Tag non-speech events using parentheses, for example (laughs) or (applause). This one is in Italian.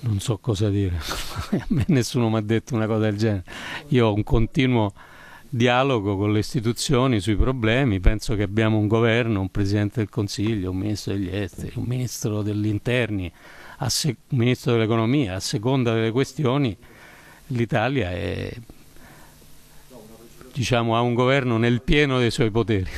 non so cosa dire, (laughs) a me nessuno mi ha detto una cosa del genere. Io ho un continuo dialogo con le istituzioni sui problemi, penso che abbiamo un governo, un presidente del Consiglio, un ministro degli esteri, un ministro degli interni, un ministro dell'economia, a seconda delle questioni l'Italia è, diciamo, ha un governo nel pieno dei suoi poteri.